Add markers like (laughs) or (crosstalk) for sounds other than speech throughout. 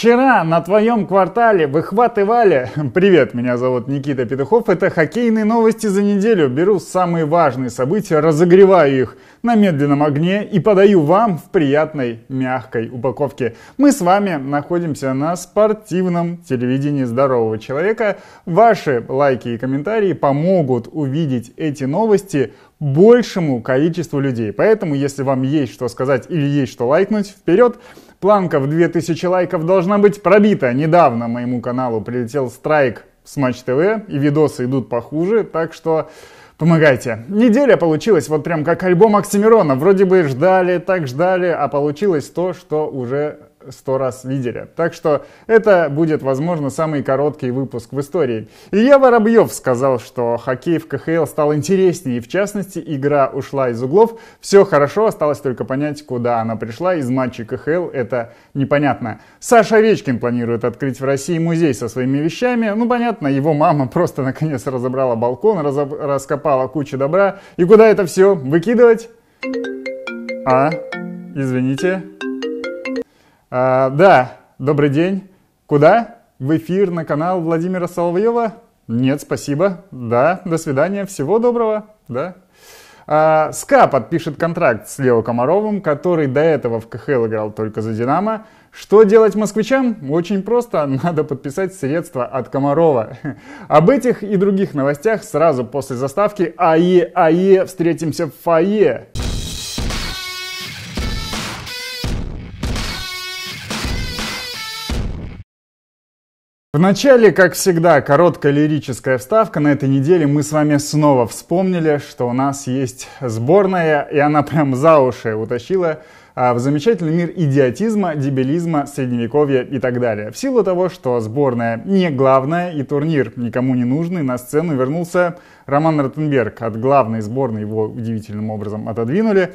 Вчера на твоем квартале выхватывали... (laughs) Привет, меня зовут Никита Петухов. Это хоккейные новости за неделю. Беру самые важные события, разогреваю их на медленном огне и подаю вам в приятной мягкой упаковке. Мы с вами находимся на спортивном телевидении здорового человека. Ваши лайки и комментарии помогут увидеть эти новости большему количеству людей. Поэтому, если вам есть что сказать или есть что лайкнуть, вперед! Планка в 2000 лайков должна быть пробита. Недавно моему каналу прилетел страйк с Матч ТВ, и видосы идут похуже, так что помогайте. Неделя получилась вот прям как альбом Оксимирона. Вроде бы ждали, так ждали, а получилось то, что уже сто раз видели. Так что это будет, возможно, самый короткий выпуск в истории. Илья Воробьев сказал, что хоккей в КХЛ стал интереснее, в частности, игра ушла из углов. Все хорошо, осталось только понять, куда она пришла. Из матчей КХЛ это непонятно. Саша Овечкин планирует открыть в России музей со своими вещами. Ну, понятно, его мама (laughs) просто наконец разобрала балкон, разоб... раскопала кучу добра. И куда это все выкидывать? А, извините. А, да, добрый день. Куда? В эфир на канал Владимира Соловьева? Нет, спасибо. Да, до свидания. Всего доброго. Да. А, СКА подпишет контракт с Лео Комаровым, который до этого в КХЛ играл только за «Динамо». Что делать москвичам? Очень просто, (laughs) надо подписать средства от Комарова. (laughs) Об этих и других новостях сразу после заставки АЕ-АЕ встретимся в фойе. В начале, как всегда, короткая лирическая вставка. На этой неделе мы с вами снова вспомнили, что у нас есть сборная, и она прям за уши утащила а, в замечательный мир идиотизма, дебилизма, средневековья и так далее. В силу того, что сборная не главная и турнир никому не нужный, на сцену вернулся Роман Ротенберг. От главной сборной его удивительным образом отодвинули.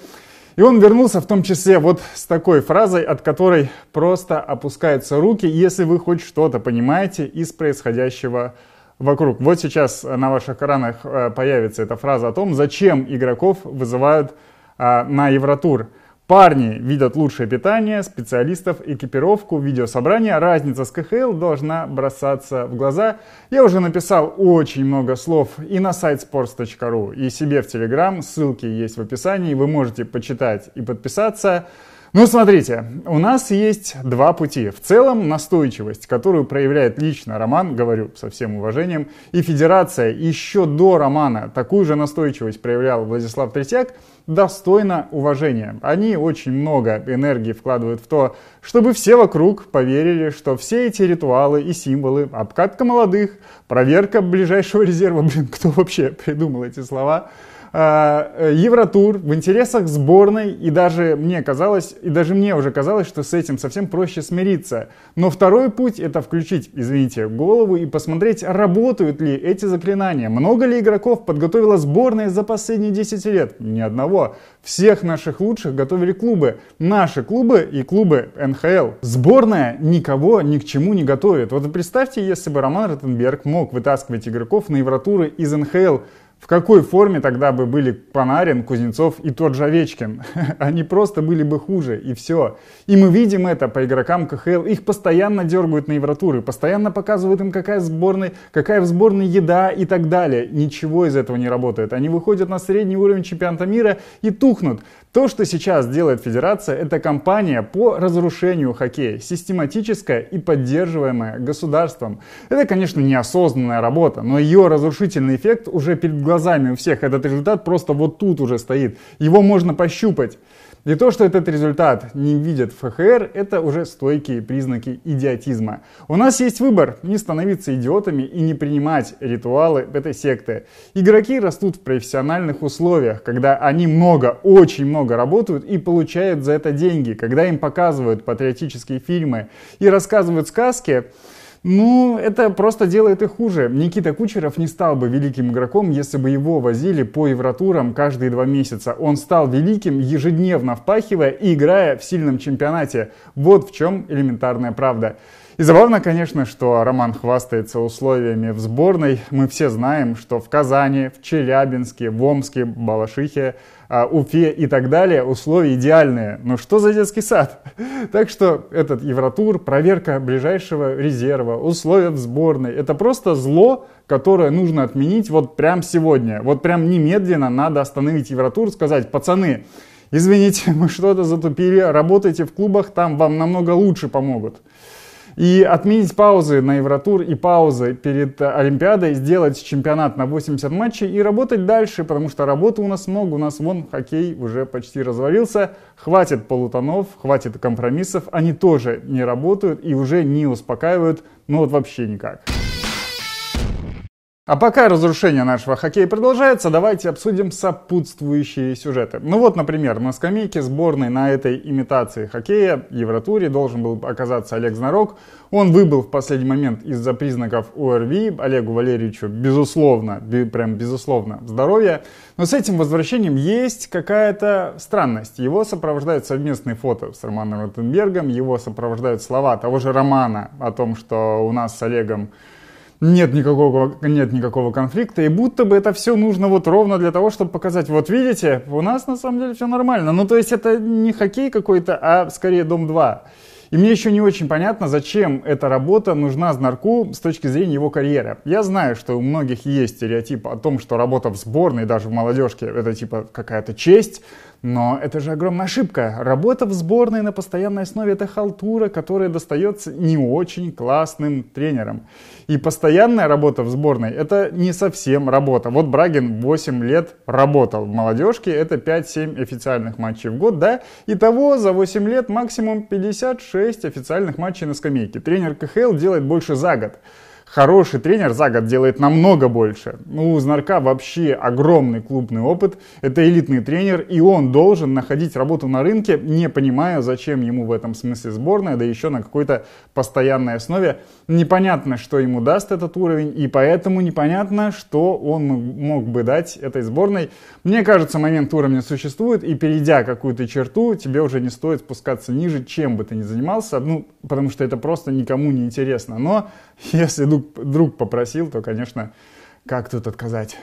И он вернулся в том числе вот с такой фразой, от которой просто опускаются руки, если вы хоть что-то понимаете из происходящего вокруг. Вот сейчас на ваших экранах э, появится эта фраза о том, зачем игроков вызывают а, на Евротур. Парни видят лучшее питание, специалистов, экипировку, видеособрания. Разница с КХЛ должна бросаться в глаза. Я уже написал очень много слов и на сайт sports.ru, и себе в Телеграм. Ссылки есть в описании. Вы можете почитать и подписаться. Ну, смотрите, у нас есть два пути. В целом, настойчивость, которую проявляет лично Роман, говорю со всем уважением, и Федерация еще до Романа такую же настойчивость проявлял Владислав Третьяк, достойно уважения. Они очень много энергии вкладывают в то, чтобы все вокруг поверили, что все эти ритуалы и символы, обкатка молодых, проверка ближайшего (laughs) резерва, блин, кто вообще придумал эти слова, а, э, Евротур в интересах сборной, и даже мне казалось, и даже мне уже казалось, что с этим совсем проще смириться. Но второй путь это включить, извините, голову и посмотреть, работают ли эти заклинания. Много ли игроков подготовила сборная за последние 10 лет? Ни одного. Всех наших лучших готовили клубы. Наши клубы и клубы НХЛ. Сборная никого ни к чему не готовит. Вот представьте, если бы Роман Ротенберг мог вытаскивать игроков на Евротуры из НХЛ, в какой форме тогда бы были Панарин, Кузнецов и тот же Овечкин? (laughs) Они просто были бы хуже, и все. И мы видим это по игрокам КХЛ. Их постоянно дергают на евротуры, постоянно показывают им, какая, сборная, какая в сборной еда и так далее. Ничего из этого не работает. Они выходят на средний уровень чемпионата мира и тухнут. То, что сейчас делает Федерация, это кампания по разрушению хоккея, систематическая и поддерживаемая государством. Это, конечно, неосознанная работа, но ее разрушительный эффект уже перед глазами у всех. Этот результат просто вот тут уже стоит. Его можно пощупать. И то, что этот результат не видят ФХР, это уже стойкие признаки идиотизма. У нас есть выбор не становиться идиотами и не принимать ритуалы этой секты. Игроки растут в профессиональных условиях, когда они много, очень много работают и получают за это деньги, когда им показывают патриотические фильмы и рассказывают сказки, ну, это просто делает их хуже. Никита Кучеров не стал бы великим игроком, если бы его возили по евротурам каждые два месяца. Он стал великим, ежедневно впахивая и играя в сильном чемпионате. Вот в чем элементарная правда. И забавно, конечно, что Роман хвастается условиями в сборной. Мы все знаем, что в Казани, в Челябинске, в Омске, Балашихе, а, Уфе и так далее условия идеальные. Но что за детский сад? (laughs) Так что этот Евротур, проверка ближайшего резерва, условия в сборной, это просто зло, которое нужно отменить вот прям сегодня. Вот прям немедленно надо остановить Евротур, сказать, пацаны, извините, (laughs) мы что-то затупили, работайте в клубах, там вам намного лучше помогут. И отменить паузы на Евротур и паузы перед э, Олимпиадой, сделать чемпионат на 80 матчей и работать дальше, потому что работы у нас много, у нас вон хоккей уже почти развалился. Хватит полутонов, хватит компромиссов, они тоже не работают и уже не успокаивают, ну вот вообще никак. А пока разрушение нашего хоккея продолжается, давайте обсудим сопутствующие сюжеты. Ну вот, например, на скамейке сборной на этой имитации хоккея Евротуре должен был оказаться Олег Знарок. Он выбыл в последний момент из-за признаков ОРВИ. Олегу Валерьевичу, безусловно, прям безусловно, здоровья. Но с этим возвращением есть какая-то странность. Его сопровождают совместные фото с Романом Ротенбергом, его сопровождают слова того же Романа о том, что у нас с Олегом нет никакого, нет никакого конфликта, и будто бы это все нужно вот ровно для того, чтобы показать, вот видите, у нас на самом деле все нормально. Ну, то есть это не хоккей какой-то, а скорее Дом-2. И мне еще не очень понятно, зачем эта работа нужна знарку с точки зрения его карьеры. Я знаю, что у многих есть стереотип о том, что работа в сборной, даже в молодежке, это типа какая-то честь, но это же огромная ошибка. Работа в сборной на постоянной основе — это халтура, которая достается не очень классным тренерам. И постоянная работа в сборной — это не совсем работа. Вот Брагин 8 лет работал в молодежке, это 5-7 официальных матчей в год, да? Итого за 8 лет максимум 56 официальных матчей на скамейке. Тренер КХЛ делает больше за год. Хороший тренер за год делает намного больше. Ну, у Знарка вообще огромный клубный опыт. Это элитный тренер, и он должен находить работу на рынке, не понимая, зачем ему в этом смысле сборная, да еще на какой-то постоянной основе непонятно, что ему даст этот уровень, и поэтому непонятно, что он мог бы дать этой сборной. Мне кажется, момент уровня существует, и перейдя какую-то черту, тебе уже не стоит спускаться ниже, чем бы ты ни занимался, ну, потому что это просто никому не интересно. Но (laughs) если друг, друг попросил, то, конечно, как тут отказать?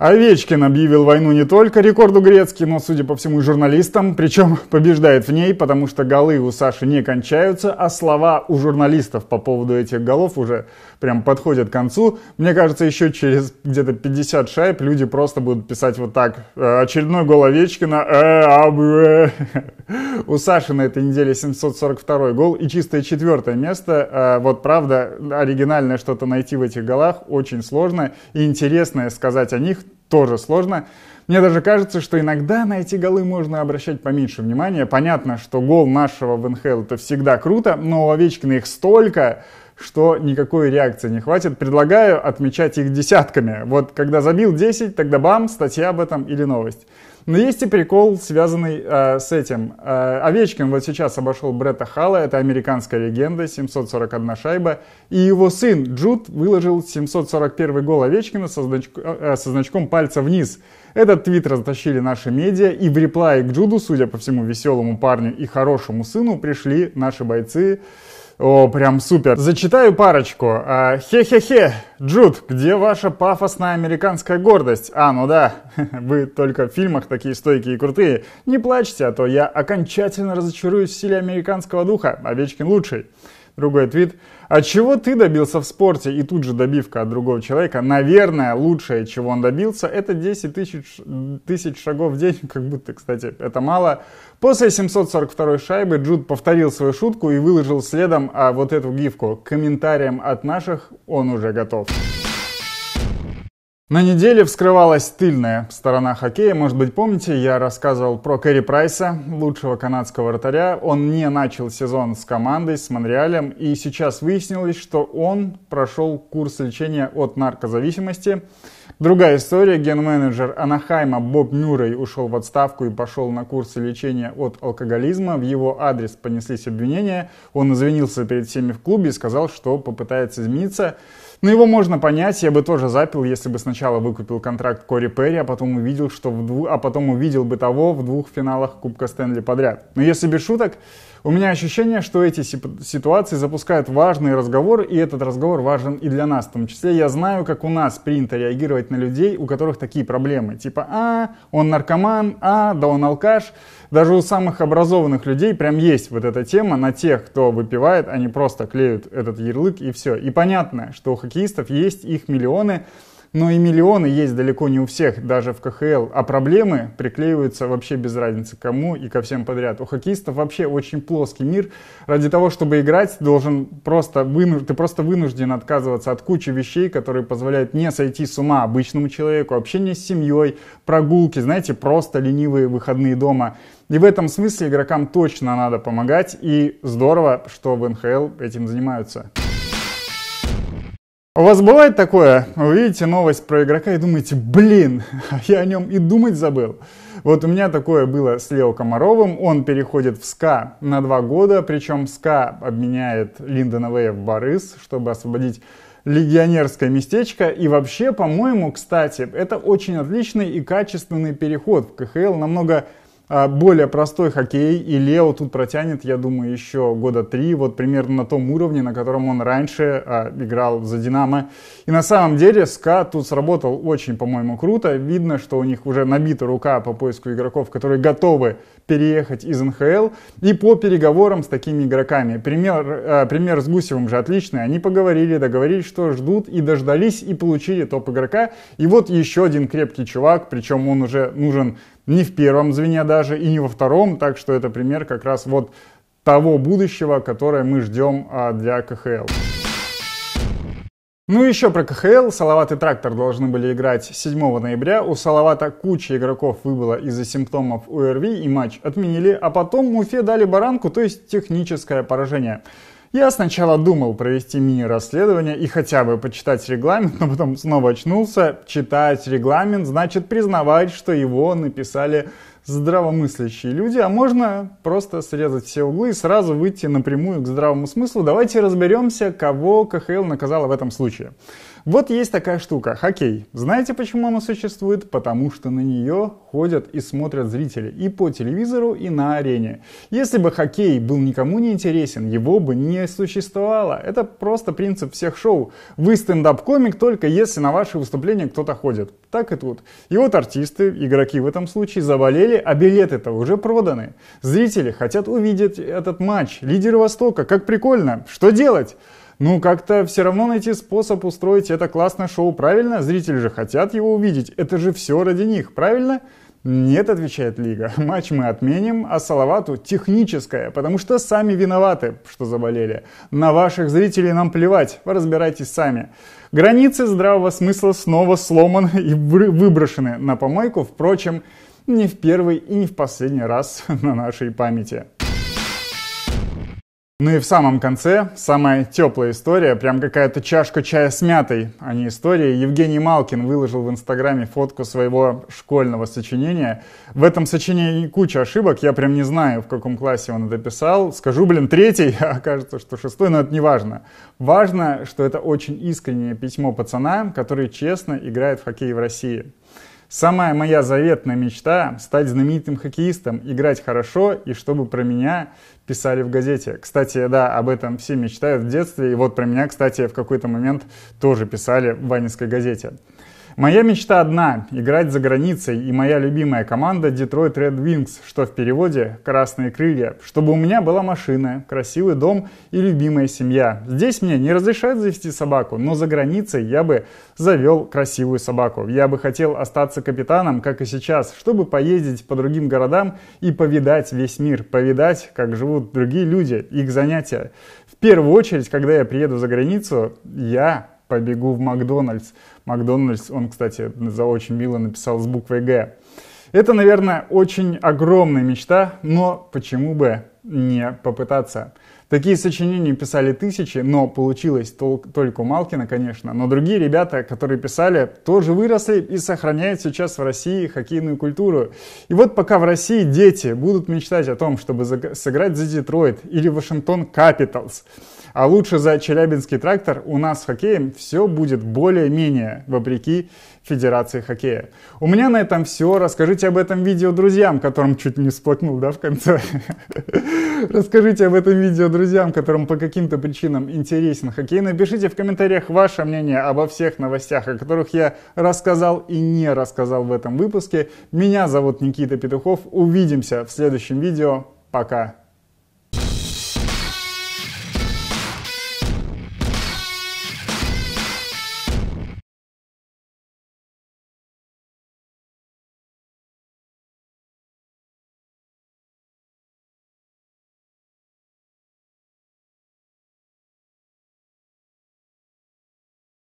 Овечкин объявил войну не только рекорду Грецки, но, судя по всему, и журналистам, причем (laughs) побеждает в ней, потому что голы у Саши не кончаются, а слова у журналистов по поводу этих голов уже прям подходят к концу. Мне кажется, еще через где-то 50 шайб люди просто будут писать вот так. «Э, очередной гол Овечкина. Э, а, (laughs) У Саши на этой неделе 742 гол и чистое четвертое место. Э, вот правда, оригинальное что-то найти в этих голах очень сложно и интересное сказать о них тоже сложно. Мне даже кажется, что иногда на эти голы можно обращать поменьше внимания. Понятно, что гол нашего в НХЛ это всегда круто, но у Овечкина их столько, что никакой реакции не хватит. Предлагаю отмечать их десятками. Вот когда забил 10, тогда бам, статья об этом или новость. Но есть и прикол, связанный э, с этим. Э, Овечкин вот сейчас обошел Бретта Халла, это американская легенда, 741 шайба. И его сын Джуд выложил 741 гол Овечкина со, значк, э, э, со значком пальца вниз. Этот твит разтащили наши медиа, и в реплай к Джуду, судя по всему веселому парню и хорошему сыну, пришли наши бойцы о, прям супер. Зачитаю парочку. А, Хе-хе-хе, Джуд, где ваша пафосная американская гордость? А, ну да, (laughs) вы только в фильмах такие стойкие и крутые. Не плачьте, а то я окончательно разочаруюсь в силе американского духа. Овечкин лучший. Другой твит. А чего ты добился в спорте? И тут же добивка от другого человека. Наверное, лучшее, чего он добился, это 10 тысяч, тысяч шагов в день. (laughs) Как будто, кстати, это мало. После 742 шайбы Джуд повторил свою шутку и выложил следом а, вот эту гифку. комментариям от наших он уже готов. На неделе вскрывалась тыльная сторона хоккея. Может быть, помните, я рассказывал про Кэрри Прайса, лучшего канадского вратаря. Он не начал сезон с командой, с Монреалем. И сейчас выяснилось, что он прошел курс лечения от наркозависимости. Другая история. Ген-менеджер Анахайма Боб Мюррей ушел в отставку и пошел на курсы лечения от алкоголизма. В его адрес понеслись обвинения. Он извинился перед всеми в клубе и сказал, что попытается измениться. Но ну, его можно понять, я бы тоже запил, если бы сначала выкупил контракт Кори Перри, а потом увидел, что в дву... а потом увидел бы того в двух финалах Кубка Стэнли подряд. Но если без шуток, у меня ощущение, что эти ситуации запускают важный разговор, и этот разговор важен и для нас в том числе. Я знаю, как у нас принято реагировать на людей, у которых такие проблемы. Типа, а, он наркоман, а, да он алкаш. Даже у самых образованных людей прям есть вот эта тема на тех, кто выпивает, они просто клеют этот ярлык и все. И понятно, что у хоккеистов есть их миллионы, но и миллионы есть далеко не у всех, даже в КХЛ, а проблемы приклеиваются вообще без разницы кому и ко всем подряд. У хоккеистов вообще очень плоский мир. Ради того, чтобы играть, должен просто выну... ты просто вынужден отказываться от кучи вещей, которые позволяют не сойти с ума обычному человеку, общение с семьей, прогулки, знаете, просто ленивые выходные дома. И в этом смысле игрокам точно надо помогать, и здорово, что в НХЛ этим занимаются. У вас бывает такое? Вы видите новость про игрока и думаете, блин, (laughs) а я о нем и думать забыл. Вот у меня такое было с Лео Комаровым. Он переходит в СКА на два года, причем СКА обменяет Линдона Вэя в Борис, чтобы освободить легионерское местечко. И вообще, по-моему, кстати, это очень отличный и качественный переход в КХЛ, намного а, более простой хоккей, и Лео тут протянет, я думаю, еще года три, вот примерно на том уровне, на котором он раньше а, играл за «Динамо». И на самом деле СКА тут сработал очень, по-моему, круто. Видно, что у них уже набита рука по поиску игроков, которые готовы переехать из НХЛ, и по переговорам с такими игроками. Пример, а, пример с Гусевым же отличный. Они поговорили, договорились, что ждут, и дождались, и получили топ игрока. И вот еще один крепкий чувак, причем он уже нужен не в первом звене даже и не во втором, так что это пример как раз вот того будущего, которое мы ждем а, для КХЛ. Ну и еще про КХЛ. Салават и Трактор должны были играть 7 ноября. У Салавата куча игроков выбыла из-за симптомов ОРВИ и матч отменили, а потом Муфе дали баранку, то есть техническое поражение. Я сначала думал провести мини-расследование и хотя бы почитать регламент, но потом снова очнулся. Читать регламент значит признавать, что его написали здравомыслящие люди, а можно просто срезать все углы и сразу выйти напрямую к здравому смыслу. Давайте разберемся, кого КХЛ наказала в этом случае. Вот есть такая штука, хоккей. Знаете, почему она существует? Потому что на нее ходят и смотрят зрители и по телевизору, и на арене. Если бы хоккей был никому не интересен, его бы не существовало. Это просто принцип всех шоу. Вы стендап-комик только если на ваше выступление кто-то ходит. Так и тут. И вот артисты, игроки в этом случае, заболели, а билеты-то уже проданы. Зрители хотят увидеть этот матч. Лидеры Востока, как прикольно. Что делать? Ну, как-то все равно найти способ устроить это классное шоу, правильно? Зрители же хотят его увидеть, это же все ради них, правильно? Нет, отвечает Лига, (laughs) матч мы отменим, а Салавату техническое, потому что сами виноваты, что заболели. На ваших зрителей нам плевать, разбирайтесь сами. Границы здравого смысла снова сломаны и выброшены на помойку, впрочем, не в первый и не в последний раз (laughs) на нашей памяти. Ну и в самом конце самая теплая история, прям какая-то чашка чая с мятой, а не история. Евгений Малкин выложил в Инстаграме фотку своего школьного сочинения. В этом сочинении куча ошибок, я прям не знаю, в каком классе он это писал. Скажу, блин, третий, (laughs) а окажется, что шестой, но это не важно. Важно, что это очень искреннее письмо пацана, который честно играет в хоккей в России. Самая моя заветная мечта — стать знаменитым хоккеистом, играть хорошо и чтобы про меня писали в газете. Кстати, да, об этом все мечтают в детстве. И вот про меня, кстати, в какой-то момент тоже писали в Ванинской газете. Моя мечта одна – играть за границей и моя любимая команда Detroit Red Wings, что в переводе «красные крылья», чтобы у меня была машина, красивый дом и любимая семья. Здесь мне не разрешают завести собаку, но за границей я бы завел красивую собаку. Я бы хотел остаться капитаном, как и сейчас, чтобы поездить по другим городам и повидать весь мир, повидать, как живут другие люди, их занятия. В первую очередь, когда я приеду за границу, я побегу в Макдональдс. Макдональдс, он, кстати, за очень мило написал с буквой «Г». Это, наверное, очень огромная мечта, но почему бы не попытаться? Такие сочинения писали тысячи, но получилось только у Малкина, конечно. Но другие ребята, которые писали, тоже выросли и сохраняют сейчас в России хоккейную культуру. И вот пока в России дети будут мечтать о том, чтобы сыграть за Детройт или Вашингтон Капиталс, а лучше за Челябинский трактор у нас с хоккеем все будет более-менее, вопреки Федерации хоккея. У меня на этом все. Расскажите об этом видео друзьям, которым чуть не всплакнул, да, в конце. (laughs) Расскажите об этом видео друзьям, которым по каким-то причинам интересен хоккей. Напишите в комментариях ваше мнение обо всех новостях, о которых я рассказал и не рассказал в этом выпуске. Меня зовут Никита Петухов. Увидимся в следующем видео. Пока.